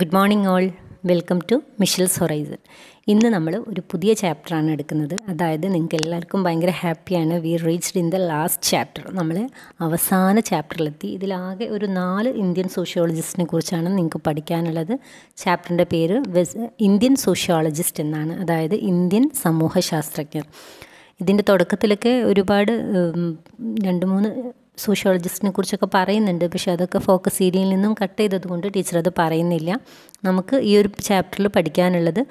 Good morning all welcome to Mishal's horizon ഇന്ന് നമ്മൾ ഒരു പുതിയ ചാപ്റ്ററാണ് എടുക്കുന്നത് അതായത് നിങ്ങൾക്ക് എല്ലാവർക്കും ഭയങ്കര ഹാപ്പിയാണ് we reached in the last chapter നമ്മൾ അവസാന ചാപ്റ്ററിലെത്തി ഇതിലാകെ ഒരു നാല് ഇന്ത്യൻ സോഷ്യോളജിസ്റ്റിനെ കുറിച്ചാണ് നിങ്ങൾക്ക് പഠിക്കാനുള്ളത് ചാപ്റ്ററിൻ്റെ പേര് ഇന്ത്യൻ സോഷ്യോളജിസ്റ്റ് എന്നാണ് അതായത് ഇന്ത്യൻ സമൂഹശാസ്ത്രജ്ഞർ ഇതിൻ്റെ തുടക്കത്തിലൊക്കെ ഒരുപാട് രണ്ട് മൂന്ന് സോഷ്യോളജിസ്റ്റിനെ കുറിച്ചൊക്കെ പറയുന്നുണ്ട് പക്ഷേ അതൊക്കെ ഫോക്കസ് ഏരിയയിൽ നിന്നും കട്ട് ചെയ്തതുകൊണ്ട് ടീച്ചർ അത് പറയുന്നില്ല നമുക്ക് ഈ ഒരു ചാപ്റ്ററിൽ പഠിക്കാനുള്ളത്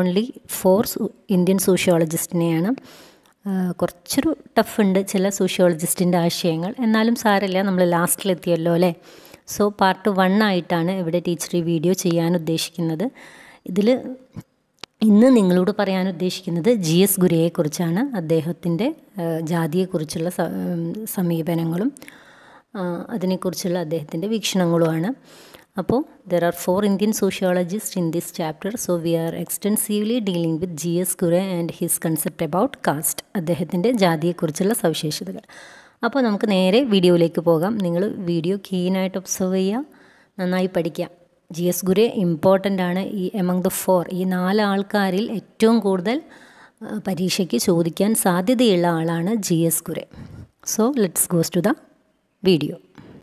ഓൺലി ഫോർ ഇന്ത്യൻ സോഷ്യോളജിസ്റ്റിനെയാണ് കുറച്ചൊരു ടഫ് ഉണ്ട് ചില സോഷ്യോളജിസ്റ്റിൻ്റെ ആശയങ്ങൾ എന്നാലും സാരമില്ല നമ്മൾ ലാസ്റ്റിലെത്തിയല്ലോ അല്ലേ സോ പാർട്ട് വൺ ആയിട്ടാണ് ഇവിടെ ടീച്ചർ ഈ വീഡിയോ ചെയ്യാൻ ഉദ്ദേശിക്കുന്നത് ഇതിൽ ഇന്ന് നിങ്ങളോട് പറയാൻ ഉദ്ദേശിക്കുന്നത് ജി എസ് ഗുരയെക്കുറിച്ചാണ് അദ്ദേഹത്തിൻ്റെ ജാതിയെക്കുറിച്ചുള്ള സമീപനങ്ങളും അതിനെക്കുറിച്ചുള്ള അദ്ദേഹത്തിൻ്റെ വീക്ഷണങ്ങളുമാണ് അപ്പോൾ there are four Indian sociologist in this chapter so we are extensively dealing with G S Ghurye and his concept about caste അദ്ദേഹത്തിൻ്റെ ജാതിയെക്കുറിച്ചുള്ള സവിശേഷതകൾ അപ്പോൾ നമുക്ക് നേരെ വീഡിയോയിലേക്ക് പോകാം നിങ്ങൾ വീഡിയോ കീനായിട്ട് ഒബ്സർവ് ചെയ്യുക നന്നായി പഠിക്കുക ജി എസ് ഗുരു ഇമ്പോർട്ടൻ്റ് ആണ് ഈ എമംഗ് ദ ഫോർ ഈ നാല് ആൾക്കാരിൽ ഏറ്റവും കൂടുതൽ പരീക്ഷയ്ക്ക് ചോദിക്കാൻ സാധ്യതയുള്ള ആളാണ് G S Ghurye so let's goes to the video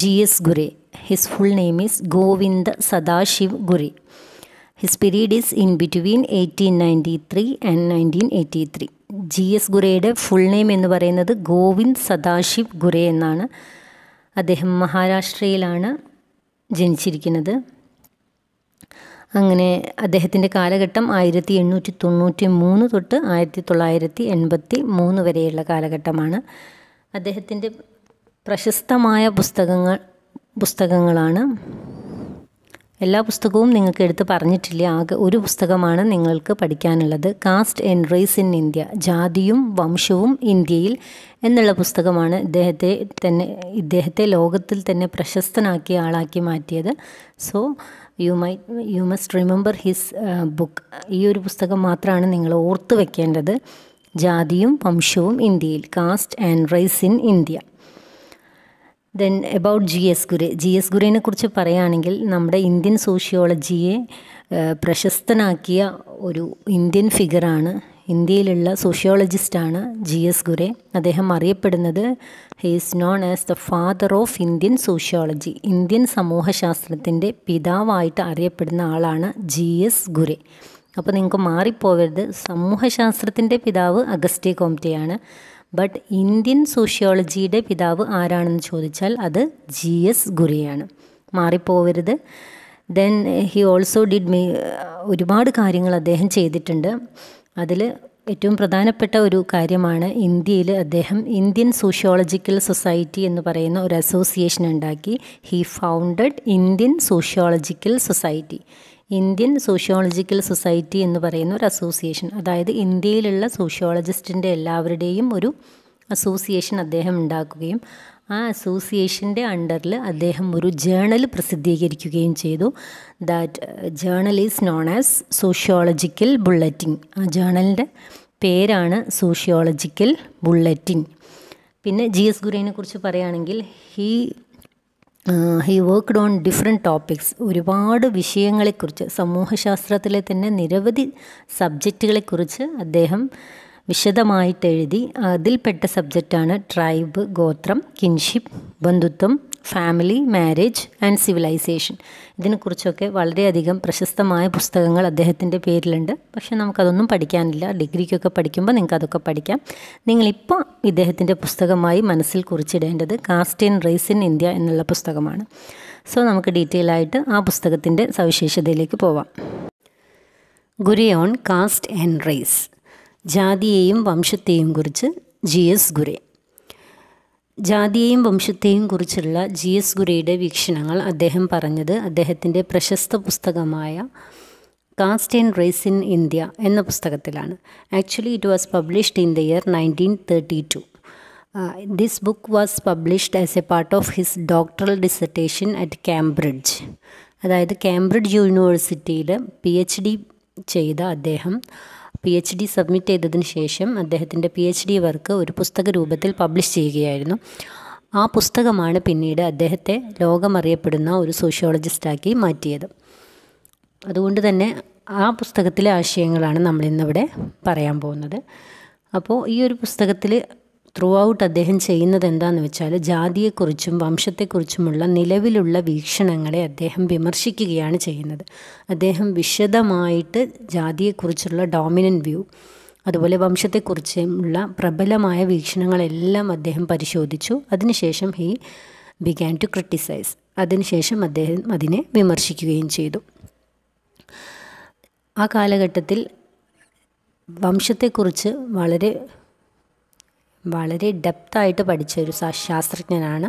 G S Ghurye his full name is Govind Sadashiv Ghurye his period is in between eighteen ninety three and nineteen eighty three G S ഗുരയുടെ ഫുൾ നെയിം എന്ന് പറയുന്നത് ഗോവിന്ദ് സദാശിവ് ഗുരെ എന്നാണ് അദ്ദേഹം മഹാരാഷ്ട്രയിലാണ് ജനിച്ചിരിക്കുന്നത് അങ്ങനെ അദ്ദേഹത്തിൻ്റെ കാലഘട്ടം ആയിരത്തി എണ്ണൂറ്റി തൊണ്ണൂറ്റി മൂന്ന് തൊട്ട് ആയിരത്തി തൊള്ളായിരത്തി എൺപത്തി മൂന്ന് വരെയുള്ള കാലഘട്ടമാണ് അദ്ദേഹത്തിൻ്റെ പ്രശസ്തമായ പുസ്തകങ്ങൾ പുസ്തകങ്ങളാണ് എല്ലാ പുസ്തകവും നിങ്ങൾക്ക് എടുത്ത് പറഞ്ഞിട്ടില്ല ആകെ ഒരു പുസ്തകമാണ് നിങ്ങൾക്ക് പഠിക്കാനുള്ളത് caste and race in India ജാതിയും വംശവും ഇന്ത്യയിൽ എന്നുള്ള പുസ്തകമാണ് ഇദ്ദേഹത്തെ തന്നെ ഇദ്ദേഹത്തെ ലോകത്തിൽ തന്നെ പ്രശസ്തനാക്കിയ ആളാക്കി മാറ്റിയത് so you my you must remember his book ഈ ഒരു പുസ്തകം മാത്രമാണ് നിങ്ങൾ ഓർത്ത് വെക്കേണ്ടത് ജാതിയും വംശവും ഇന്ത്യയിൽ caste and race in India then about G S Ghurye G S ഗുരുവിനെ കുറിച്ച് പറയുകയാണെങ്കിൽ നമ്മുടെ ഇന്ത്യൻ സോഷ്യോളജിയെ uh, പ്രശസ്തനാക്കിയ ഒരു ഇന്ത്യൻ ഫിഗറാണ് ഇന്ത്യയിലുള്ള സോഷ്യോളജിസ്റ്റാണ് ജി എസ് ഗുരെ അദ്ദേഹം അറിയപ്പെടുന്നത് he is known as the father of Indian sociology Indian സമൂഹശാസ്ത്രത്തിൻ്റെ പിതാവായിട്ട് അറിയപ്പെടുന്ന ആളാണ് ജി എസ് ഗുരെ അപ്പോൾ നിങ്ങൾക്ക് മാറിപ്പോകരുത് സമൂഹശാസ്ത്രത്തിൻ്റെ പിതാവ് അഗസ്റ്റി കോംറ്റയാണ് ബട്ട് ഇന്ത്യൻ സോഷ്യോളജിയുടെ പിതാവ് ആരാണെന്ന് ചോദിച്ചാൽ അത് ജി എസ് ഗുരിയാണ് മാറിപ്പോകരുത് then he also did me ഒരുപാട് കാര്യങ്ങൾ അദ്ദേഹം ചെയ്തിട്ടുണ്ട് അതിൽ ഏറ്റവും പ്രധാനപ്പെട്ട ഒരു കാര്യമാണ് ഇന്ത്യയിൽ അദ്ദേഹം ഇന്ത്യൻ സോഷ്യോളജിക്കൽ സൊസൈറ്റി എന്ന് പറയുന്ന ഒരു അസോസിയേഷൻ ഉണ്ടാക്കി he founded Indian sociological society Indian sociological society എന്ന് പറയുന്ന ഒരു അസോസിയേഷൻ അതായത് ഇന്ത്യയിലുള്ള സോഷ്യോളജിസ്റ്റിൻ്റെ എല്ലാവരുടെയും ഒരു അസോസിയേഷൻ അദ്ദേഹം ഉണ്ടാക്കുകയും ആ അസോസിയേഷൻ്റെ അണ്ടറിൽ അദ്ദേഹം ഒരു ജേണൽ പ്രസിദ്ധീകരിക്കുകയും ചെയ്തു that journal is known as sociological bulletin ആ ജേണലിൻ്റെ പേരാണ് സോഷ്യോളജിക്കൽ ബുള്ളറ്റിൻ പിന്നെ ജി എസ് ഗുരുവിനെ കുറിച്ച് പറയുകയാണെങ്കിൽ he he worked on different topics ഒരുപാട് വിഷയങ്ങളെക്കുറിച്ച് സമൂഹശാസ്ത്രത്തിലെ തന്നെ നിരവധി സബ്ജക്റ്റുകളെക്കുറിച്ച് അദ്ദേഹം വിശദമായിട്ട് എഴുതി അതിൽപ്പെട്ട സബ്ജക്റ്റാണ് ട്രൈബ് ഗോത്രം കിൻഷിപ്പ് ബന്ധുത്വം ഫാമിലി മാരേജ് ആൻഡ് സിവിലൈസേഷൻ ഇതിനെക്കുറിച്ചൊക്കെ വളരെയധികം പ്രശസ്തമായ പുസ്തകങ്ങൾ അദ്ദേഹത്തിൻ്റെ പേരിലുണ്ട് പക്ഷേ നമുക്കതൊന്നും പഠിക്കാനില്ല ഡിഗ്രിക്കൊക്കെ പഠിക്കുമ്പോൾ നിങ്ങൾക്ക് അതൊക്കെ പഠിക്കാം നിങ്ങളിപ്പോൾ ഇദ്ദേഹത്തിൻ്റെ പുസ്തകമായി മനസ്സിൽ കുറിച്ചിടേണ്ടത് caste in race in India എന്നുള്ള പുസ്തകമാണ് സോ നമുക്ക് ഡീറ്റെയിൽ ആയിട്ട് ആ പുസ്തകത്തിൻ്റെ സവിശേഷതയിലേക്ക് പോവാം ഗുരിയോൺ കാസ്റ്റ് ആൻഡ് റേസ് ജാതിയെയും വംശത്തെയും കുറിച്ച് ജി എസ് ഗുരെ ജാതിയെയും വംശത്തെയും കുറിച്ചുള്ള ജി എസ് ഗുരയുടെ വീക്ഷണങ്ങൾ അദ്ദേഹം പറഞ്ഞത് അദ്ദേഹത്തിൻ്റെ പ്രശസ്ത പുസ്തകമായ caste and race in India എന്ന പുസ്തകത്തിലാണ് actually it was published in the year nineteen thirty two this book was published as a part of his doctoral dissertation at Cambridge അതായത് കാംബ്രിഡ്ജ് യൂണിവേഴ്സിറ്റിയിൽ പി എച്ച് ഡി ചെയ്ത അദ്ദേഹം P H D submit ചെയ്തതിന് ശേഷം അദ്ദേഹത്തിൻ്റെ P H D work ഒരു പുസ്തക രൂപത്തിൽ പബ്ലിഷ് ചെയ്യുകയായിരുന്നു ആ പുസ്തകമാണ് പിന്നീട് അദ്ദേഹത്തെ ലോകമറിയപ്പെടുന്ന ഒരു സോഷ്യോളജിസ്റ്റാക്കി മാറ്റിയത് അതുകൊണ്ട് തന്നെ ആ പുസ്തകത്തിലെ ആശയങ്ങളാണ് നമ്മളിന്നിവിടെ പറയാൻ പോകുന്നത് അപ്പോൾ ഈ ഒരു പുസ്തകത്തിൽ ത്രൂ ഔട്ട് അദ്ദേഹം ചെയ്യുന്നത് എന്താണെന്ന് വെച്ചാൽ ജാതിയെക്കുറിച്ചും വംശത്തെക്കുറിച്ചുമുള്ള നിലവിലുള്ള വീക്ഷണങ്ങളെ അദ്ദേഹം വിമർശിക്കുകയാണ് ചെയ്യുന്നത് അദ്ദേഹം വിശദമായിട്ട് ജാതിയെക്കുറിച്ചുള്ള ഡോമിനൻ്റ് വ്യൂ അതുപോലെ വംശത്തെക്കുറിച്ചുമുള്ള പ്രബലമായ വീക്ഷണങ്ങളെല്ലാം അദ്ദേഹം പരിശോധിച്ചു അതിനുശേഷം ഹി ബിഗാൻ ടു ക്രിട്ടിസൈസ് അതിനുശേഷം അദ്ദേഹം അതിനെ വിമർശിക്കുകയും ചെയ്തു ആ കാലഘട്ടത്തിൽ വംശത്തെക്കുറിച്ച് വളരെ വളരെ ഡെപ്തായിട്ട് പഠിച്ച ഒരു ശാസ്ത്രജ്ഞനാണ്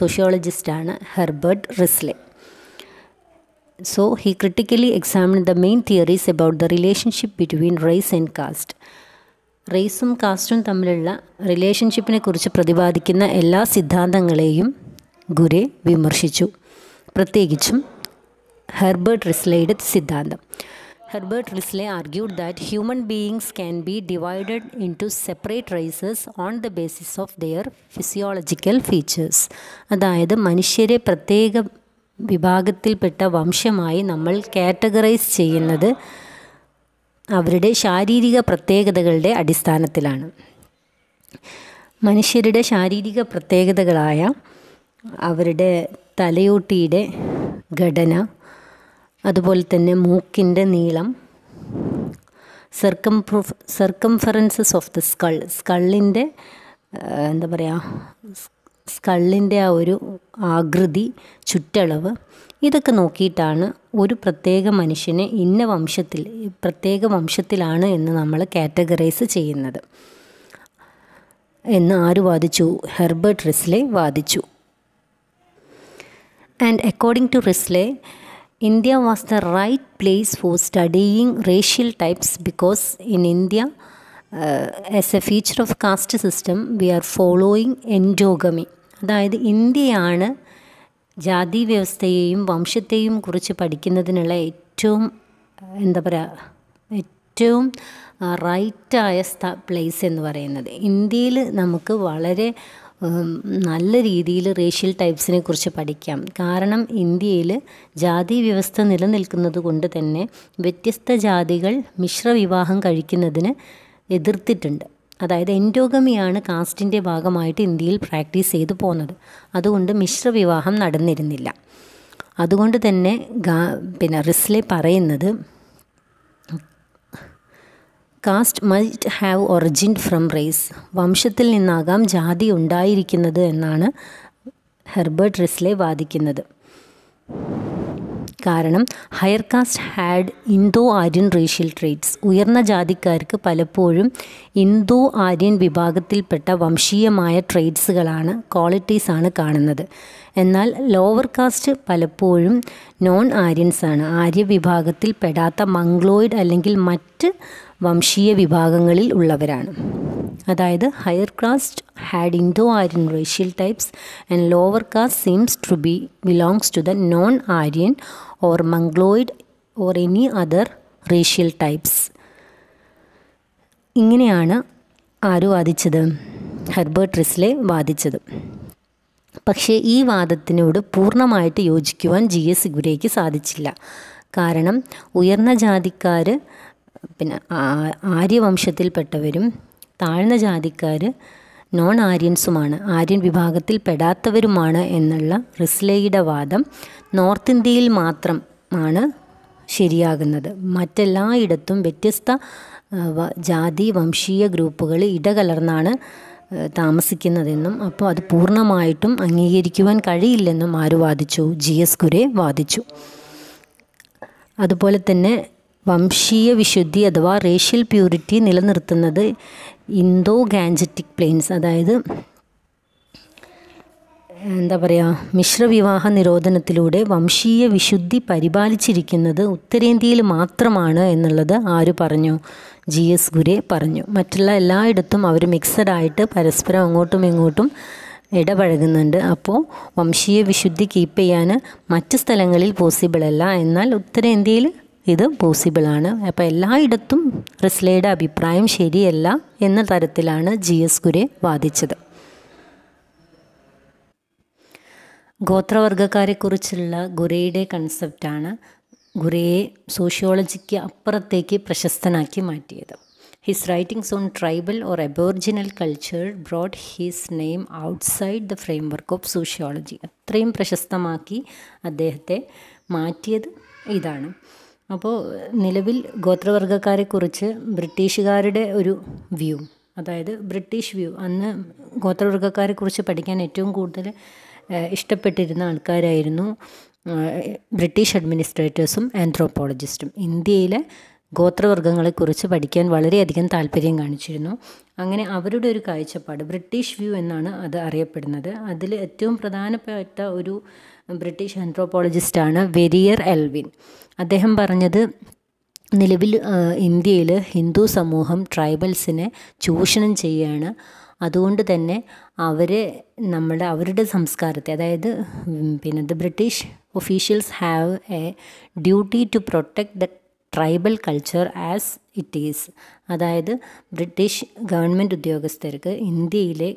സോഷ്യോളജിസ്റ്റാണ് Herbert Risley so he critically examine the main theories about the relationship between race and caste റേസും കാസ്റ്റും തമ്മിലുള്ള റിലേഷൻഷിപ്പിനെ കുറിച്ച് പ്രതിപാദിക്കുന്ന എല്ലാ സിദ്ധാന്തങ്ങളെയും ഗുരെ വിമർശിച്ചു പ്രത്യേകിച്ചും ഹെർബർട്ട് റിസ്ലയുടെ സിദ്ധാന്തം Herbert Risley argued that human beings can be divided into separate races on the basis of their physiological features അതായത് മനുഷ്യരെ പ്രത്യേക വിഭാഗത്തിൽപ്പെട്ട വംശമായി നമ്മൾ കാറ്റഗറൈസ് ചെയ്യുന്നത് അവരുടെ ശാരീരിക പ്രത്യേകതകളുടെ അടിസ്ഥാനത്തിലാണ് മനുഷ്യരുടെ ശാരീരിക പ്രത്യേകതകളായ അവരുടെ തലയോട്ടിയുടെ ഘടന അതുപോലെ തന്നെ മൂക്കിൻ്റെ നീളം circum circumferences of the skull സ്കള്ളിൻ്റെ എന്താ പറയുക സ്കള്ളിൻ്റെ ആ ഒരു ആകൃതി ചുറ്റളവ് ഇതൊക്കെ നോക്കിയിട്ടാണ് ഒരു പ്രത്യേക മനുഷ്യനെ ഇന്ന വംശത്തിൽ പ്രത്യേക വംശത്തിലാണ് എന്ന് നമ്മൾ കാറ്റഗറൈസ് ചെയ്യുന്നത് എന്ന് ആര് വാദിച്ചു ഹെർബർട്ട് റിസ്ലെ വാദിച്ചു and according to Risley India was the right place for studying racial types because in India, uh, as a feature of caste system, we are following endogamy. That is, India അതായത് ഇന്ത്യയാണ് ജാതി വ്യവസ്ഥയെയും വംശത്തെയും കുറിച്ച് പഠിക്കുന്നതിനുള്ള ഏറ്റവും എന്താ പറയുക ഏറ്റവും റൈറ്റായ സ്ഥ പ്ലേസ് എന്ന് പറയുന്നത് ഇന്ത്യയിൽ നമുക്ക് വളരെ നല്ല രീതിയിൽ റേഷ്യൽ ടൈപ്സിനെ കുറിച്ച് പഠിക്കാം കാരണം ഇന്ത്യയിൽ ജാതി വ്യവസ്ഥ നിലനിൽക്കുന്നത് കൊണ്ട് തന്നെ വ്യത്യസ്ത ജാതികൾ മിശ്രവിവാഹം കഴിക്കുന്നതിന് എതിർത്തിട്ടുണ്ട് അതായത് എൻഡോഗമിയാണ് കാസ്റ്റിൻ്റെ ഭാഗമായിട്ട് ഇന്ത്യയിൽ പ്രാക്ടീസ് ചെയ്തു പോകുന്നത് അതുകൊണ്ട് മിശ്രവിവാഹം നടന്നിരുന്നില്ല അതുകൊണ്ട് തന്നെ പിന്നെ റിസ്ലെ പറയുന്നത് caste might have origin from race വംശത്തിൽ നിന്നാകാം ജാതി ഉണ്ടായിരിക്കുന്നത് എന്നാണ് ഹെർബർട്ട് റിസ്ലെ വാദിക്കുന്നത് കാരണം higher caste had Indo Aryan racial traits ഉയർന്ന ജാതിക്കാർക്ക് പലപ്പോഴും ഇന്തോ ആര്യൻ വിഭാഗത്തിൽപ്പെട്ട വംശീയമായ ട്രേഡ്സുകളാണ് ക്വാളിറ്റീസാണ് കാണുന്നത് എന്നാൽ ലോവർ കാസ്റ്റ് പലപ്പോഴും നോൺ ആര്യൻസാണ് ആര്യ വിഭാഗത്തിൽ പെടാത്ത മംഗ്ലോയിഡ് അല്ലെങ്കിൽ മറ്റ് വംശീയ വിഭാഗങ്ങളിൽ ഉള്ളവരാണ് അതായത് higher caste had Indo Aryan racial types and lower caste seems to be belongs to the non Aryan or Mongoloid or any other racial types ഇങ്ങനെയാണ് ആര് വാദിച്ചത് ഹെർബർട്ട് റിസ്ലെ വാദിച്ചത് പക്ഷേ ഈ വാദത്തിനോട് പൂർണ്ണമായിട്ട് യോജിക്കുവാൻ ജി എസ് ഗുരേക്ക് സാധിച്ചില്ല കാരണം ഉയർന്ന ജാതിക്കാർ പിന്നെ ആര്യവംശത്തിൽപ്പെട്ടവരും താഴ്ന്ന ജാതിക്കാർ നോൺ ആര്യൻസുമാണ് ആര്യൻ വിഭാഗത്തിൽ പെടാത്തവരുമാണ് എന്നുള്ള റിസ്ലേയുടെ വാദം നോർത്ത് ഇന്ത്യയിൽ മാത്രം ആണ് ശരിയാകുന്നത് മറ്റെല്ലായിടത്തും വ്യത്യസ്ത ജാതി വംശീയ ഗ്രൂപ്പുകൾ ഇടകലർന്നാണ് താമസിക്കുന്നതെന്നും അപ്പോൾ അത് പൂർണ്ണമായിട്ടും അംഗീകരിക്കുവാൻ കഴിയില്ലെന്നും ആര് വാദിച്ചു ജി എസ് കുരെ വാദിച്ചു അതുപോലെ തന്നെ വംശീയ വിശുദ്ധി അഥവാ റേഷ്യൽ പ്യൂരിറ്റി നിലനിർത്തുന്നത് ഇന്തോ ഗാൻജറ്റിക് പ്ലെയിൻസ് അതായത് എന്താ പറയുക മിശ്രവിവാഹ നിരോധനത്തിലൂടെ വംശീയ വിശുദ്ധി പരിപാലിച്ചിരിക്കുന്നത് ഉത്തരേന്ത്യയിൽ മാത്രമാണ് എന്നുള്ളത് ആര് പറഞ്ഞു ജി എസ് ഗുരെ പറഞ്ഞു മറ്റുള്ള എല്ലായിടത്തും അവർ മിക്സഡ് ആയിട്ട് പരസ്പരം അങ്ങോട്ടും ഇങ്ങോട്ടും ഇടപഴകുന്നുണ്ട് അപ്പോൾ വംശീയ വിശുദ്ധി കീപ്പ് ചെയ്യാൻ മറ്റ് സ്ഥലങ്ങളിൽ പോസിബിൾ അല്ല എന്നാൽ ഉത്തരേന്ത്യയിൽ ഇത് പോസിബിളാണ് അപ്പോൾ എല്ലായിടത്തും റിസ്ലയുടെ അഭിപ്രായം ശരിയല്ല എന്ന തരത്തിലാണ് ജി എസ് കുരെ വാദിച്ചത് ഗോത്രവർഗക്കാരെക്കുറിച്ചുള്ള ഗുരയുടെ കൺസെപ്റ്റാണ് ഗുരയെ സോഷ്യോളജിക്ക് അപ്പുറത്തേക്ക് പ്രശസ്തനാക്കി മാറ്റിയത് his writings on tribal or aboriginal culture broad his name outside the framework of sociology അത്രയും പ്രശസ്തമാക്കി അദ്ദേഹത്തെ മാറ്റിയത് ഇതാണ് അപ്പോൾ നിലവിൽ ഗോത്രവർഗ്ഗക്കാരെക്കുറിച്ച് ബ്രിട്ടീഷുകാരുടെ ഒരു വ്യൂ അതായത് ബ്രിട്ടീഷ് വ്യൂ അന്ന് ഗോത്രവർഗ്ഗക്കാരെക്കുറിച്ച് പഠിക്കാൻ ഏറ്റവും കൂടുതൽ ഇഷ്ടപ്പെട്ടിരുന്ന ആൾക്കാരായിരുന്നു ബ്രിട്ടീഷ് അഡ്മിനിസ്ട്രേറ്റേഴ്സും ആന്ത്രോപോളജിസ്റ്റും ഇന്ത്യയിലെ ഗോത്രവർഗ്ഗങ്ങളെക്കുറിച്ച് പഠിക്കാൻ വളരെയധികം താല്പര്യം കാണിച്ചിരുന്നു അങ്ങനെ അവരുടെ ഒരു കാഴ്ചപ്പാട് ബ്രിട്ടീഷ് വ്യൂ എന്നാണ് അത് അറിയപ്പെടുന്നത് അതിൽ ഏറ്റവും പ്രധാനപ്പെട്ട ഒരു ബ്രിട്ടീഷ് ആന്ത്രോപോളജിസ്റ്റാണ് വെരിയർ എൽവിൻ അദ്ദേഹം പറഞ്ഞത് നിലവിൽ ഇന്ത്യയിൽ ഹിന്ദു സമൂഹം ട്രൈബൽസിനെ ചൂഷണം ചെയ്യുകയാണ് അതുകൊണ്ട് തന്നെ അവരെ നമ്മുടെ അവരുടെ സംസ്കാരത്തെ അതായത് പിന്നെ the British officials have a duty to protect the tribal culture as it is അതായത് ബ്രിട്ടീഷ് ഗവൺമെൻറ് ഉദ്യോഗസ്ഥർക്ക് ഇന്ത്യയിലെ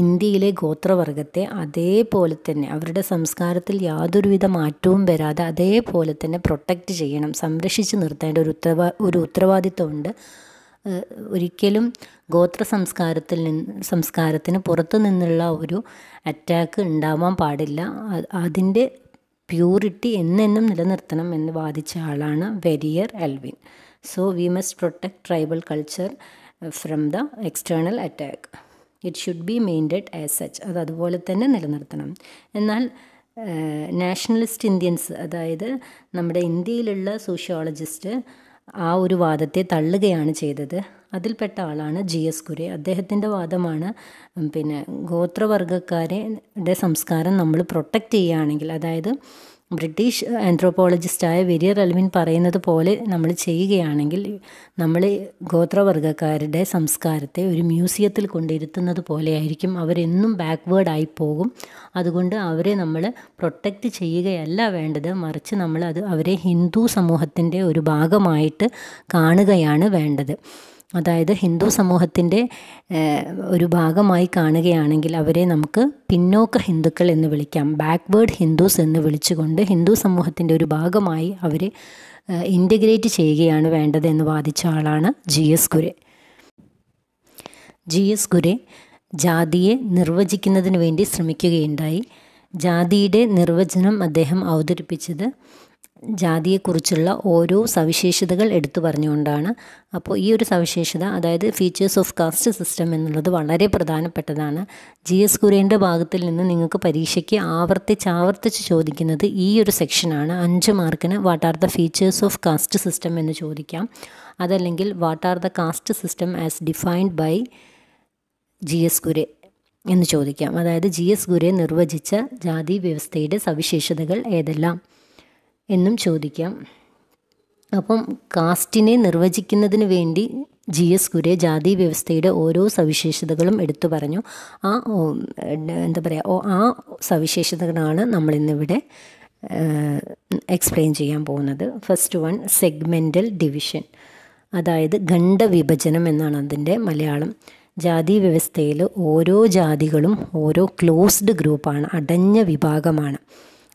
ഇന്ത്യയിലെ ഗോത്രവർഗ്ഗത്തെ അതേപോലെ തന്നെ അവരുടെ സംസ്കാരത്തിൽ യാതൊരുവിധ മാറ്റവും വരാതെ അതേപോലെ തന്നെ പ്രൊട്ടക്റ്റ് ചെയ്യണം സംരക്ഷിച്ച് നിർത്തേണ്ട ഒരു ഉത്തരവാ ഒരു ഉത്തരവാദിത്വമുണ്ട് ഒരിക്കലും ഗോത്ര സംസ്കാരത്തിൽ നിന്ന് സംസ്കാരത്തിന് പുറത്തു നിന്നുള്ള ഒരു അറ്റാക്ക് ഉണ്ടാവാൻ പാടില്ല അതിൻ്റെ പ്യൂരിറ്റി എന്നെന്നും നിലനിർത്തണം എന്ന് വാദിച്ച ആളാണ് Verrier Elwin so we must protect tribal culture from the external attack it should be maintained as such അത് അതുപോലെ തന്നെ നിലനിർത്തണം എന്നാൽ നാഷണലിസ്റ്റ് ഇന്ത്യൻസ് അതായത് നമ്മുടെ ഇന്ത്യയിലുള്ള സോഷ്യോളജിസ്റ്റ് ആ ഒരു വാദത്തെ തള്ളുകയാണ് ചെയ്തത് അതിൽപ്പെട്ട ആളാണ് ജി എസ് കുരെ അദ്ദേഹത്തിൻ്റെ വാദമാണ് പിന്നെ ഗോത്രവർഗക്കാരെ സംസ്കാരം നമ്മൾ പ്രൊട്ടക്റ്റ് ചെയ്യുകയാണെങ്കിൽ അതായത് ബ്രിട്ടീഷ് ആന്ത്രോപോളജിസ്റ്റായ വെരിയർ അൽവിൻ പറയുന്നത് പോലെ നമ്മൾ ചെയ്യുകയാണെങ്കിൽ നമ്മൾ ഗോത്രവർഗക്കാരുടെ സംസ്കാരത്തെ ഒരു മ്യൂസിയത്തിൽ കൊണ്ടിരുത്തുന്നത് പോലെയായിരിക്കും അവരെന്നും ബാക്ക്വേർഡായി പോകും അതുകൊണ്ട് അവരെ നമ്മൾ പ്രൊട്ടക്റ്റ് ചെയ്യുകയല്ല വേണ്ടത് മറിച്ച് നമ്മൾ അത് അവരെ ഹിന്ദു സമൂഹത്തിൻ്റെ ഒരു ഭാഗമായിട്ട് കാണുകയാണ് വേണ്ടത് അതായത് ഹിന്ദു സമൂഹത്തിൻ്റെ ഒരു ഭാഗമായി കാണുകയാണെങ്കിൽ അവരെ നമുക്ക് പിന്നോക്ക ഹിന്ദുക്കൾ എന്ന് വിളിക്കാം ബാക്ക്വേർഡ് ഹിന്ദുസ് എന്ന് വിളിച്ചുകൊണ്ട് ഹിന്ദു സമൂഹത്തിൻ്റെ ഒരു ഭാഗമായി അവരെ ഇൻ്റഗ്രേറ്റ് ചെയ്യുകയാണ് വേണ്ടത് എന്ന് വാദിച്ച ആളാണ് G S Ghurye G S Ghurye ജാതിയെ നിർവചിക്കുന്നതിന് വേണ്ടി ശ്രമിക്കുകയുണ്ടായി ജാതിയുടെ നിർവചനം അദ്ദേഹം അവതരിപ്പിച്ചത് ജാതിയെക്കുറിച്ചുള്ള ഓരോ സവിശേഷതകൾ എടുത്തു പറഞ്ഞുകൊണ്ടാണ് അപ്പോൾ ഈ ഒരു സവിശേഷത അതായത് ഫീച്ചേഴ്സ് ഓഫ് കാസ്റ്റ് സിസ്റ്റം എന്നുള്ളത് വളരെ പ്രധാനപ്പെട്ടതാണ് ജി എസ് കുര്യൻ്റെ ഭാഗത്തിൽ നിന്ന് നിങ്ങൾക്ക് പരീക്ഷയ്ക്ക് ആവർത്തിച്ച് ചോദിക്കുന്നത് ഈ ഒരു സെക്ഷനാണ് അഞ്ച് മാർക്കിന് what are the features of caste system എന്ന് ചോദിക്കാം അതല്ലെങ്കിൽ what are the caste system as defined by G S Ghurye എന്ന് ചോദിക്കാം അതായത് ജി എസ് ഗുരെ നിർവചിച്ച ജാതി വ്യവസ്ഥയുടെ സവിശേഷതകൾ ഏതെല്ലാം എന്നും ചോദിക്കാം അപ്പം കാസ്റ്റിനെ നിർവചിക്കുന്നതിന് വേണ്ടി ജി എസ് കുര്യ ജാതി വ്യവസ്ഥയുടെ ഓരോ സവിശേഷതകളും എടുത്തു പറഞ്ഞു ആ എന്താ പറയുക ആ സവിശേഷതകളാണ് നമ്മളിന്നിവിടെ എക്സ്പ്ലെയിൻ ചെയ്യാൻ പോകുന്നത് ഫസ്റ്റ് വൺ സെഗ്മെൻ്റൽ ഡിവിഷൻ അതായത് വിഭജനം എന്നാണ് അതിൻ്റെ മലയാളം ജാതി വ്യവസ്ഥയിൽ ഓരോ ജാതികളും ഓരോ ക്ലോസ്ഡ് ഗ്രൂപ്പാണ് അടഞ്ഞ വിഭാഗമാണ്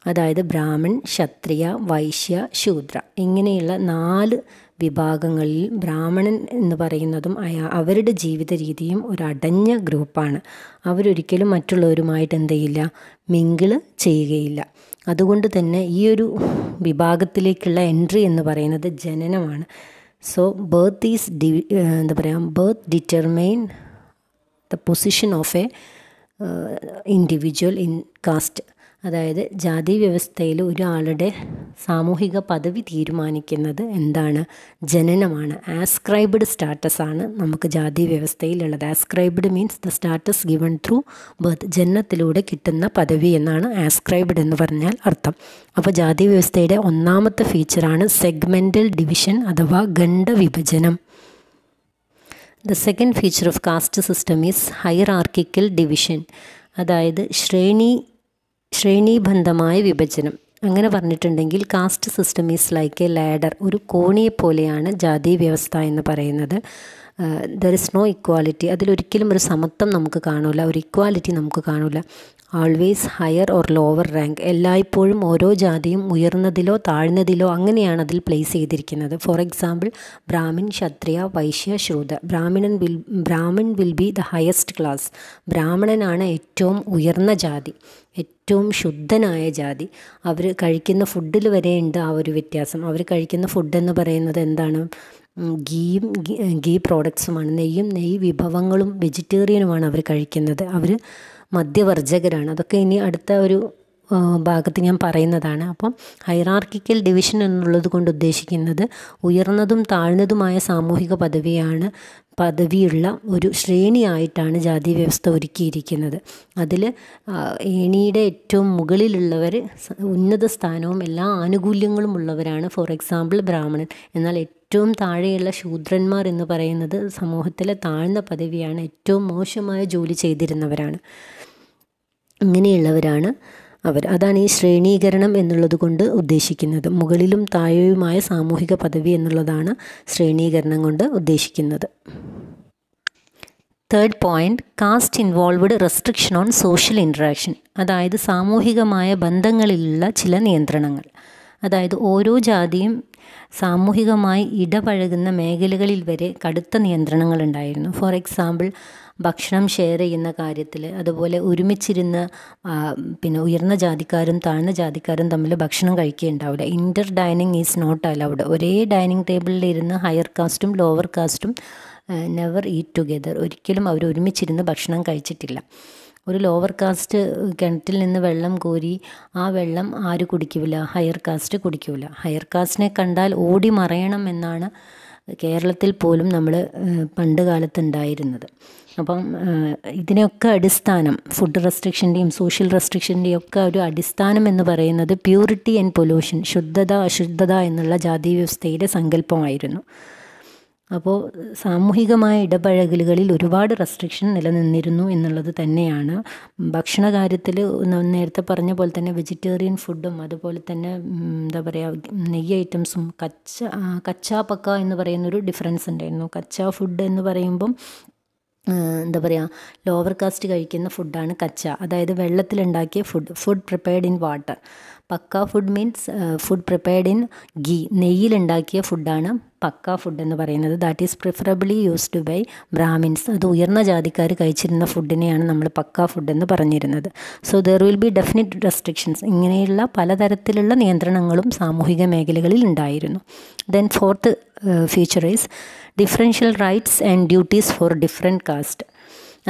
അതായത് ബ്രാഹ്മൺ ക്ഷത്രിയ വൈശ്യ ശൂദ്ര ഇങ്ങനെയുള്ള നാല് വിഭാഗങ്ങളിൽ ബ്രാഹ്മണൻ എന്ന് പറയുന്നതും അയാ അവരുടെ ജീവിത രീതിയും ഒരു അടഞ്ഞ ഗ്രൂപ്പാണ് അവരൊരിക്കലും മറ്റുള്ളവരുമായിട്ട് എന്ത് ചെയ്യില്ല മിങ്കിള് ചെയ്യുകയില്ല അതുകൊണ്ട് തന്നെ ഈ ഒരു വിഭാഗത്തിലേക്കുള്ള എൻട്രി എന്ന് പറയുന്നത് ജനനമാണ് സോ ബേർത്ത് ഈസ് ഡി എന്താ പറയുക birth determine the position of a individual in caste അതായത് ജാതി വ്യവസ്ഥയിൽ ഒരാളുടെ സാമൂഹിക പദവി തീരുമാനിക്കുന്നത് എന്താണ് ജനനമാണ് ആസ്ക്രൈബ്ഡ് സ്റ്റാറ്റസ് ആണ് നമുക്ക് ജാതി വ്യവസ്ഥയിലുള്ളത് ascribed means the status given through birth ജനനത്തിലൂടെ കിട്ടുന്ന പദവി എന്നാണ് ആസ്ക്രൈബ്ഡ് എന്ന് പറഞ്ഞാൽ അർത്ഥം അപ്പോൾ ജാതി വ്യവസ്ഥയുടെ ഒന്നാമത്തെ ഫീച്ചറാണ് സെഗ്മെൻ്റൽ ഡിവിഷൻ അഥവാ വിഭജനം the second feature of caste system is hierarchical division അതായത് ശ്രേണി ശ്രേണീബന്ധമായ വിഭജനം അങ്ങനെ പറഞ്ഞിട്ടുണ്ടെങ്കിൽ caste system is like a ladder ഒരു കോണിയെപ്പോലെയാണ് ജാതി വ്യവസ്ഥ എന്ന് പറയുന്നത് ദർ ഇസ് നോ ഇക്വാലിറ്റി അതിലൊരിക്കലും ഒരു സമത്വം നമുക്ക് കാണില്ല ഒരു ഇക്വാലിറ്റി നമുക്ക് കാണില്ല always higher or lower rank എല്ലായ്പ്പോഴും ഓരോ ജാതിയും ഉയർന്നതിലോ താഴ്ന്നതിലോ അങ്ങനെയാണ് അതിൽ പ്ലേസ് ചെയ്തിരിക്കുന്നത് ഫോർ എക്സാമ്പിൾ ബ്രാഹ്മിൻ ക്ഷത്രിയ വൈശ്യ ശ്രൂത ബ്രാഹ്മിണൻ will Brahmin will be the highest class ബ്രാഹ്മണനാണ് ഏറ്റവും ഉയർന്ന ജാതി ഏറ്റവും ശുദ്ധനായ ജാതി അവർ കഴിക്കുന്ന ഫുഡിൽ വരെ ഉണ്ട് ആ ഒരു വ്യത്യാസം അവർ കഴിക്കുന്ന ഫുഡ് എന്ന് പറയുന്നത് എന്താണ് ഗീയും ഗീ പ്രോഡക്ട്സുമാണ് നെയ്യും നെയ്യ് വിഭവങ്ങളും വെജിറ്റേറിയനുമാണ് അവർ കഴിക്കുന്നത് അവർ മധ്യവർജകരാണ് അതൊക്കെ ഇനി അടുത്ത ഒരു ഭാഗത്ത് ഞാൻ പറയുന്നതാണ് അപ്പം ഹൈറാർക്കിക്കൽ ഡിവിഷൻ എന്നുള്ളത് കൊണ്ട് ഉദ്ദേശിക്കുന്നത് ഉയർന്നതും താഴ്ന്നതുമായ സാമൂഹിക പദവിയാണ് പദവിയുള്ള ഒരു ശ്രേണിയായിട്ടാണ് ജാതി വ്യവസ്ഥ ഒരുക്കിയിരിക്കുന്നത് അതിൽ ഏണിയുടെ ഏറ്റവും മുകളിലുള്ളവർ ഉന്നത സ്ഥാനവും എല്ലാ ആനുകൂല്യങ്ങളും ഉള്ളവരാണ് ഫോർ എക്സാമ്പിൾ ബ്രാഹ്മണൻ എന്നാൽ ഏറ്റവും താഴെയുള്ള ശൂദ്രന്മാർ എന്ന് പറയുന്നത് സമൂഹത്തിലെ താഴ്ന്ന പദവിയാണ് ഏറ്റവും മോശമായ ജോലി ചെയ്തിരുന്നവരാണ് ഇങ്ങനെയുള്ളവരാണ് അവർ അതാണ് ഈ ശ്രേണീകരണം എന്നുള്ളത് കൊണ്ട് ഉദ്ദേശിക്കുന്നത് മുകളിലും താഴെയുമായ സാമൂഹിക പദവി എന്നുള്ളതാണ് ശ്രേണീകരണം കൊണ്ട് ഉദ്ദേശിക്കുന്നത് third point caste involved restriction on social interaction അതായത് സാമൂഹികമായ ബന്ധങ്ങളിലുള്ള ചില നിയന്ത്രണങ്ങൾ അതായത് ഓരോ ജാതിയും സാമൂഹികമായി ഇടപഴകുന്ന മേഖലകളിൽ വരെ കടുത്ത നിയന്ത്രണങ്ങളുണ്ടായിരുന്നു ഫോർ എക്സാമ്പിൾ ഭക്ഷണം ഷെയർ ചെയ്യുന്ന കാര്യത്തിൽ അതുപോലെ ഒരുമിച്ചിരുന്ന് പിന്നെ ഉയർന്ന ജാതിക്കാരും താഴ്ന്ന ജാതിക്കാരും തമ്മിൽ ഭക്ഷണം കഴിക്കുകയുണ്ടാവില്ല inter dining is not allowed ഒരേ ഡൈനിങ് ടേബിളിൽ ഇരുന്ന് ഹയർ കാസ്റ്റും ലോവർ കാസ്റ്റും നെവർ ഈറ്റ് ടുഗെദർ ഒരിക്കലും അവർ ഒരുമിച്ചിരുന്ന് ഭക്ഷണം കഴിച്ചിട്ടില്ല ഒരു ലോവർ കാസ്റ്റ് കിണറ്റിൽ നിന്ന് വെള്ളം കോരി ആ വെള്ളം ആര് കുടിക്കില്ല ഹയർ കാസ്റ്റ് കുടിക്കില്ല ഹയർ കാസ്റ്റിനെ കണ്ടാൽ ഓടി മറയണം എന്നാണ് കേരളത്തിൽ പോലും നമ്മൾ പണ്ട് ഉണ്ടായിരുന്നത് അപ്പം ഇതിനൊക്കെ അടിസ്ഥാനം ഫുഡ് റെസ്ട്രിക്ഷൻ്റെയും സോഷ്യൽ റെസ്ട്രിക്ഷൻ്റെയും ഒക്കെ ഒരു അടിസ്ഥാനം എന്ന് പറയുന്നത് പ്യൂരിറ്റി ആൻഡ് പൊല്യൂഷൻ ശുദ്ധത അശുദ്ധത എന്നുള്ള ജാതി വ്യവസ്ഥയുടെ സങ്കല്പമായിരുന്നു അപ്പോൾ സാമൂഹികമായ ഇടപഴകലുകളിൽ ഒരുപാട് റെസ്ട്രിക്ഷൻ നിലനിന്നിരുന്നു എന്നുള്ളത് തന്നെയാണ് ഭക്ഷണ കാര്യത്തിൽ നേരത്തെ പറഞ്ഞ പോലെ തന്നെ വെജിറ്റേറിയൻ ഫുഡും അതുപോലെ തന്നെ എന്താ പറയുക നെയ്യ് ഐറ്റംസും കച്ച കച്ചാ പക്ക എന്ന് പറയുന്നൊരു ഡിഫറൻസ് ഉണ്ടായിരുന്നു കച്ച ഫുഡ് എന്ന് പറയുമ്പം എന്താ പറയുക ലോവർ കാസ്റ്റ് കഴിക്കുന്ന ഫുഡാണ് കച്ച അതായത് വെള്ളത്തിലുണ്ടാക്കിയ food food prepared in water pakka food means food prepared in ghee നെയ്യിലുണ്ടാക്കിയ ഫുഡാണ് പക്ക ഫുഡ് എന്ന് പറയുന്നത് that is preferably used by Brahmins അത് ഉയർന്ന ജാതിക്കാർ കഴിച്ചിരുന്ന ഫുഡിനെയാണ് നമ്മൾ പക്ക ഫുഡ് എന്ന് പറഞ്ഞിരുന്നത് so there will be definite restrictions ഇങ്ങനെയുള്ള പലതരത്തിലുള്ള നിയന്ത്രണങ്ങളും സാമൂഹിക മേഖലകളിൽ ഉണ്ടായിരുന്നു then fourth feature is differential rights and duties for different caste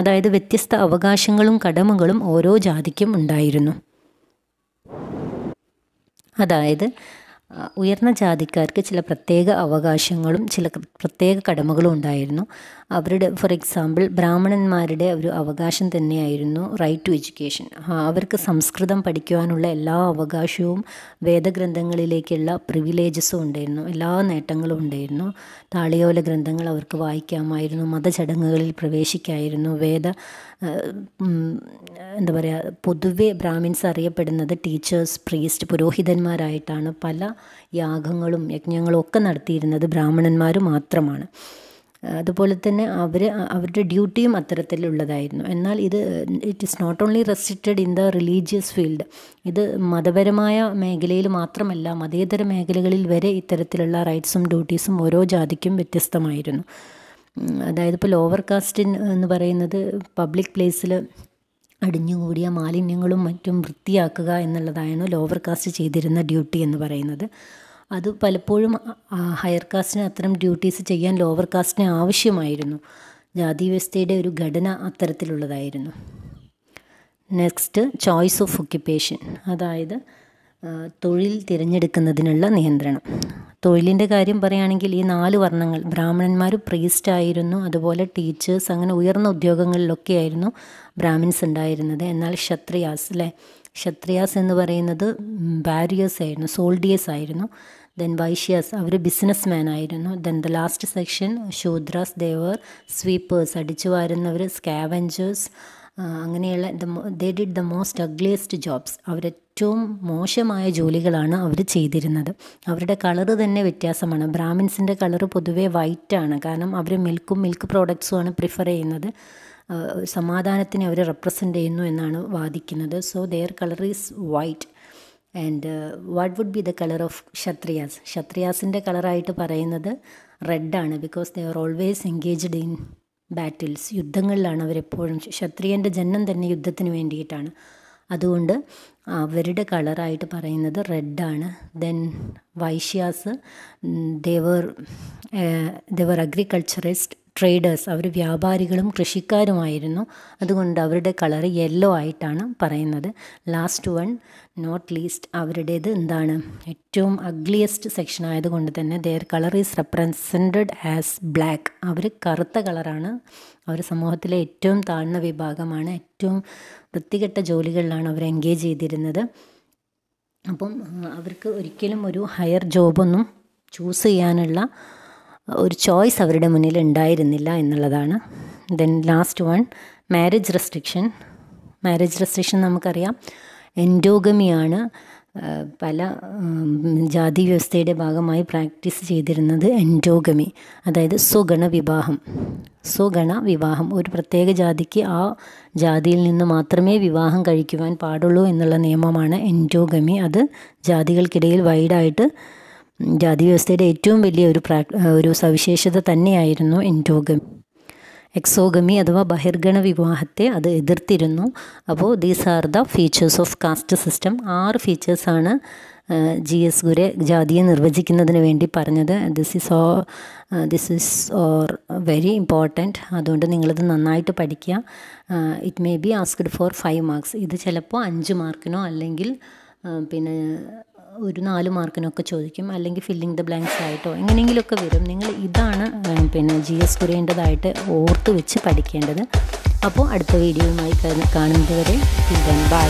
അതായത് വ്യത്യസ്ത അവകാശങ്ങളും കടമകളും ഓരോ ജാതിക്കും ഉണ്ടായിരുന്നു അതായത് ഉയർന്ന ജാതിക്കാർക്ക് ചില പ്രത്യേക അവകാശങ്ങളും ചില പ്രത്യേക കടമകളും ഉണ്ടായിരുന്നു അവരുടെ ഫോർ എക്സാമ്പിൾ ബ്രാഹ്മണന്മാരുടെ ഒരു അവകാശം തന്നെയായിരുന്നു റൈറ്റ് ടു എഡ്യൂക്കേഷൻ അവർക്ക് സംസ്കൃതം പഠിക്കുവാനുള്ള എല്ലാ അവകാശവും വേദഗ്രന്ഥങ്ങളിലേക്കുള്ള പ്രിവിലേജസും ഉണ്ടായിരുന്നു എല്ലാ നേട്ടങ്ങളും ഉണ്ടായിരുന്നു താളിയോല ഗ്രന്ഥങ്ങൾ അവർക്ക് വായിക്കാമായിരുന്നു മതചടങ്ങുകളിൽ പ്രവേശിക്കായിരുന്നു വേദ എന്താ പറയുക പൊതുവെ ബ്രാഹ്മിൻസ് അറിയപ്പെടുന്നത് ടീച്ചേഴ്സ് പ്രീസ്റ്റ് പുരോഹിതന്മാരായിട്ടാണ് പല യാഗങ്ങളും യജ്ഞങ്ങളും ഒക്കെ നടത്തിയിരുന്നത് ബ്രാഹ്മണന്മാർ മാത്രമാണ് അതുപോലെ തന്നെ അവർ അവരുടെ ഡ്യൂട്ടിയും അത്തരത്തിലുള്ളതായിരുന്നു എന്നാൽ ഇത് it is not only restricted in the religious field ഇത് മതപരമായ മേഖലയിൽ മാത്രമല്ല മതേതര മേഖലകളിൽ വരെ ഇത്തരത്തിലുള്ള റൈറ്റ്സും ഡ്യൂട്ടീസും ഓരോ ജാതിക്കും വ്യത്യസ്തമായിരുന്നു അതായത് ഇപ്പോൾ ലോവർ കാസ്റ്റിൻ എന്ന് പറയുന്നത് പബ്ലിക് പ്ലേസിൽ അടിഞ്ഞുകൂടിയ മാലിന്യങ്ങളും മറ്റും വൃത്തിയാക്കുക എന്നുള്ളതായിരുന്നു ലോവർ കാസ്റ്റ് ചെയ്തിരുന്ന ഡ്യൂട്ടി എന്ന് പറയുന്നത് അത് പലപ്പോഴും ഹയർ കാസ്റ്റിന് അത്തരം ഡ്യൂട്ടീസ് ചെയ്യാൻ ലോവർ കാസ്റ്റിന് ആവശ്യമായിരുന്നു ജാതി വ്യവസ്ഥയുടെ ഒരു ഘടന അത്തരത്തിലുള്ളതായിരുന്നു നെക്സ്റ്റ് ചോയ്സ് ഓഫ് ഒക്യുപ്പേഷൻ അതായത് തൊഴിൽ തിരഞ്ഞെടുക്കുന്നതിനുള്ള നിയന്ത്രണം തൊഴിലിൻ്റെ കാര്യം പറയുകയാണെങ്കിൽ ഈ നാല് വർണ്ണങ്ങൾ ബ്രാഹ്മണന്മാർ പ്രീസ്റ്റ് ആയിരുന്നു അതുപോലെ ടീച്ചേഴ്സ് അങ്ങനെ ഉയർന്ന ഉദ്യോഗങ്ങളിലൊക്കെയായിരുന്നു ബ്രാഹ്മിൻസ് ഉണ്ടായിരുന്നത് എന്നാൽ ക്ഷത്രിയാസ് അല്ലേ ക്ഷത്രിയാസ് എന്ന് പറയുന്നത് ബാരിയേഴ്സ് ആയിരുന്നു സോൾഡിയേഴ്സ് ആയിരുന്നു ദെൻ വൈശ്യാസ് അവർ ബിസിനസ് മാൻ ആയിരുന്നു then the last section Shudras they were sweepers അടിച്ചു വാരുന്നവർ സ്കാവഞ്ചേഴ്സ് അങ്ങനെയുള്ള the they did the most ugliest jobs അവർ ഏറ്റവും മോശമായ ജോലികളാണ് അവർ ചെയ്തിരുന്നത് അവരുടെ കളറ് തന്നെ വ്യത്യാസമാണ് ബ്രാഹ്മിൻസിൻ്റെ കളറ് പൊതുവേ വൈറ്റാണ് കാരണം അവർ മിൽക്കും മിൽക്ക് പ്രോഡക്ട്സുമാണ് പ്രിഫർ ചെയ്യുന്നത് സമാധാനത്തിനെ അവർ റെപ്രസെൻ്റ് ചെയ്യുന്നു എന്നാണ് വാദിക്കുന്നത് so their colour is white and what would be the colour of Kshatriyas ക്ഷത്രിയാസിൻ്റെ കളറായിട്ട് പറയുന്നത് റെഡാണ് because they are always engaged in battles യുദ്ധങ്ങളിലാണ് അവരെപ്പോഴും ക്ഷത്രിയൻ്റെ ജന്മം തന്നെ യുദ്ധത്തിന് വേണ്ടിയിട്ടാണ് അതുകൊണ്ട് അവരുടെ കളറായിട്ട് പറയുന്നത് റെഡാണ് then Vaishyas they were they were agriculturist traders അവർ വ്യാപാരികളും കൃഷിക്കാരുമായിരുന്നു അതുകൊണ്ട് അവരുടെ കളർ യെല്ലോ ആയിട്ടാണ് പറയുന്നത് ലാസ്റ്റ് വൺ നോട്ട് ലീസ്റ്റ് അവരുടേത് എന്താണ് ഏറ്റവും അഗ്ലിയസ്റ്റ് സെക്ഷൻ ആയതുകൊണ്ട് തന്നെ their colour is represented as black അവർ കറുത്ത കളറാണ് അവർ സമൂഹത്തിലെ ഏറ്റവും താഴ്ന്ന വിഭാഗമാണ് ഏറ്റവും വൃത്തികെട്ട ജോലികളിലാണ് അവർ എൻഗേജ് ചെയ്തിരുന്നത് അപ്പം അവർക്ക് ഒരിക്കലും ഒരു ഹയർ ജോബൊന്നും ചൂസ് ചെയ്യാനുള്ള ഒരു ചോയ്സ് അവരുടെ മുന്നിൽ ഉണ്ടായിരുന്നില്ല എന്നുള്ളതാണ് then last one marriage restriction marriage restriction നമുക്കറിയാം എൻഡോഗമിയാണ് പല ജാതി വ്യവസ്ഥയുടെ ഭാഗമായി പ്രാക്ടീസ് ചെയ്തിരുന്നത് എൻഡോഗമി അതായത് സ്വഗണ വിവാഹം സ്വഗണ വിവാഹം ഒരു പ്രത്യേക ജാതിക്ക് ആ ജാതിയിൽ നിന്ന് മാത്രമേ വിവാഹം കഴിക്കുവാൻ പാടുള്ളൂ എന്നുള്ള നിയമമാണ് എൻഡോഗമി അത് ജാതികൾക്കിടയിൽ വൈഡായിട്ട് ജാതി വ്യവസ്ഥയുടെ ഏറ്റവും വലിയ ഒരു പ്രാ ഒരു സവിശേഷത തന്നെയായിരുന്നു എൻറ്റോഗമി എക്സോഗമി അഥവാ ബഹിർഗണ വിവാഹത്തെ അത് എതിർത്തിരുന്നു അപ്പോൾ these are the features of caste system ആറ് ഫീച്ചേഴ്സാണ് ജി എസ് ഗുരെ ജാതിയെ നിർവചിക്കുന്നതിന് വേണ്ടി പറഞ്ഞത് this is oh this is or very important അതുകൊണ്ട് നിങ്ങളിത് നന്നായിട്ട് പഠിക്കുക it may be asked for five marks ഇത് ചിലപ്പോൾ അഞ്ച് മാർക്കിനോ അല്ലെങ്കിൽ പിന്നെ ഒരു നാല് മാർക്കിനൊക്കെ ചോദിക്കും അല്ലെങ്കിൽ ഫില്ലിംഗ് ദ ബ്ലാങ്ക്സ് ആയിട്ടോ എങ്ങനെയെങ്കിലുമൊക്കെ വരും നിങ്ങൾ ഇതാണ് പിന്നെ ജി എസ് കുര്യൻ്റെതായിട്ട് ഓർത്ത് വെച്ച് പഠിക്കേണ്ടത് അപ്പോൾ അടുത്ത വീഡിയോയുമായി കാണുന്നതുവരെ ബൈ